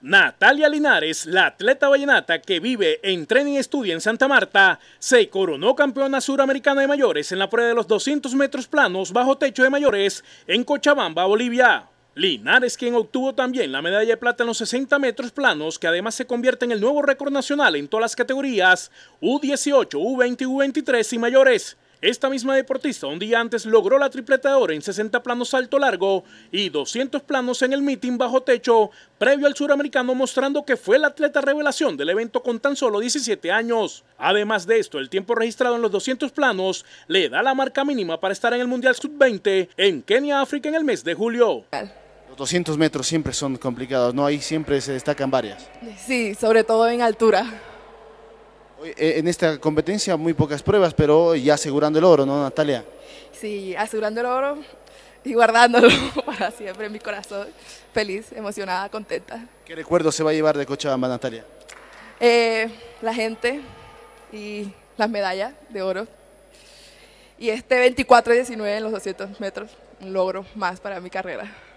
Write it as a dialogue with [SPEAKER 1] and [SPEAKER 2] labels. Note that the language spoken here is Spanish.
[SPEAKER 1] Natalia Linares, la atleta vallenata que vive, en y estudia en Santa Marta, se coronó campeona suramericana de mayores en la prueba de los 200 metros planos bajo techo de mayores en Cochabamba, Bolivia. Linares, quien obtuvo también la medalla de plata en los 60 metros planos, que además se convierte en el nuevo récord nacional en todas las categorías U18, U20, U23 y mayores. Esta misma deportista un día antes logró la tripleta en 60 planos salto largo y 200 planos en el meeting bajo techo previo al suramericano mostrando que fue la atleta revelación del evento con tan solo 17 años. Además de esto, el tiempo registrado en los 200 planos le da la marca mínima para estar en el Mundial Sub-20 en Kenia, África en el mes de julio.
[SPEAKER 2] Los 200 metros siempre son complicados, ¿no? Ahí siempre se destacan varias.
[SPEAKER 3] Sí, sobre todo en altura.
[SPEAKER 2] Eh, en esta competencia muy pocas pruebas, pero ya asegurando el oro, ¿no, Natalia?
[SPEAKER 3] Sí, asegurando el oro
[SPEAKER 4] y guardándolo para siempre en mi corazón. Feliz, emocionada, contenta. ¿Qué recuerdo
[SPEAKER 2] se va a llevar de Cochabamba, Natalia?
[SPEAKER 4] Eh, la gente y las medallas de oro. Y este 24-19 en los 200 metros, un logro más para mi carrera.